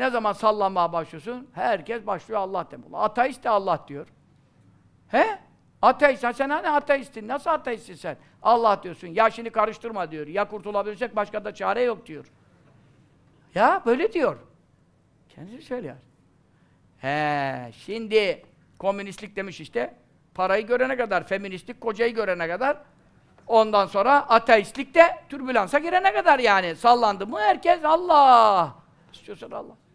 Ne zaman sallanmaya başlıyorsun? Herkes başlıyor Allah demeye. Ateist de Allah diyor. He? Ateist. Sen hani ateistin? Nasıl ateistsin sen? Allah diyorsun. Ya şimdi karıştırma diyor. Ya kurtulabilecek başka da çare yok diyor. Ya böyle diyor. Kendisi söylüyor. He, şimdi komünistlik demiş işte. Parayı görene kadar, feministlik kocayı görene kadar Ondan sonra ateistlik de türbülansa girene kadar yani. Sallandı mı herkes Allah. İstiyorsan Allah.